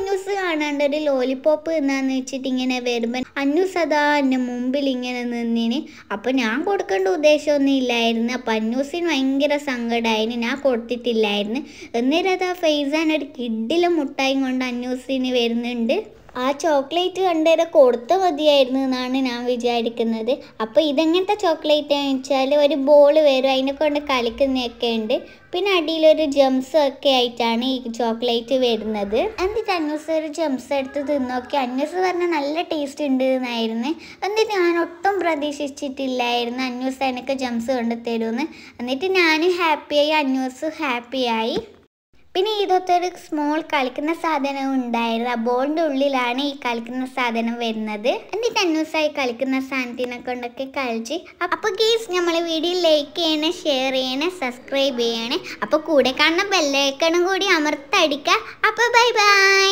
അന്നൂസ് കാണാണ്ട് ഒരു ലോലിപോപ്പ് എന്നാന്ന് വെച്ചിട്ട് ഇങ്ങനെ വരുമ്പോൾ അന്യൂസ് അതാ എൻ്റെ മുമ്പിൽ ഇങ്ങനെ നിന്നിന് അപ്പോൾ ഞാൻ കൊടുക്കേണ്ട ഉദ്ദേശമൊന്നും ഇല്ലായിരുന്നു അപ്പോൾ അന്യൂസിന് ഭയങ്കര സങ്കടമായിന് ഞാൻ കൊടുത്തിട്ടില്ലായിരുന്നു എന്നിട്ട് അതാ ഫെയ്സാൻ ഒരു കിഡിലും മുട്ടായി കൊണ്ട് അന്യൂസിന് വരുന്നുണ്ട് ആ ചോക്ലേറ്റ് കണ്ടത് കൊടുത്ത മതിയായിരുന്നു എന്നാണ് ഞാൻ വിചാരിക്കുന്നത് അപ്പോൾ ഇതെങ്ങനത്തെ ചോക്ലേറ്റ് എന്ന് വെച്ചാൽ ഒരു ബോൾ വരും അതിനെ കൊണ്ട് കളിക്കുന്നതൊക്കെ ഉണ്ട് പിന്നെ അടിയിലൊരു ജംസ് ഒക്കെ ആയിട്ടാണ് ഈ ചോക്ലേറ്റ് വരുന്നത് എന്നിട്ട് അന്വസ് ഒരു ജംസ് എടുത്ത് തിന്നോക്കി അന്വസ് പറഞ്ഞാൽ നല്ല ടേസ്റ്റ് ഉണ്ട് എന്നായിരുന്നു എന്നിട്ട് ഞാൻ ഒട്ടും പ്രതീക്ഷിച്ചിട്ടില്ലായിരുന്നു അന്വസ് എനിക്ക് ജംസ് കൊണ്ട് തരുമെന്ന് എന്നിട്ട് ഞാൻ ഹാപ്പിയായി അന്വസ് ഹാപ്പിയായി പിന്നെ ഒരു സ്മോൾ കളിക്കുന്ന സാധനം ഉണ്ടായിരുന്നു ആ ബോളിൻ്റെ ഉള്ളിലാണ് ഈ കളിക്കുന്ന സാധനം വരുന്നത് എന്നിട്ട് അന്യൂസായി കളിക്കുന്ന സാധനത്തിനെ കൊണ്ടൊക്കെ കളിച്ച് അപ്പോൾ ഗീസ് നമ്മൾ വീഡിയോ ലൈക്ക് ചെയ്യണേ ഷെയർ ചെയ്യണേ സബ്സ്ക്രൈബ് ചെയ്യണേ അപ്പോൾ കൂടെ കാണുന്ന ബെല്ലൈക്കണും കൂടി അമർത്തടിക്കുക അപ്പോൾ ബൈ ബൈ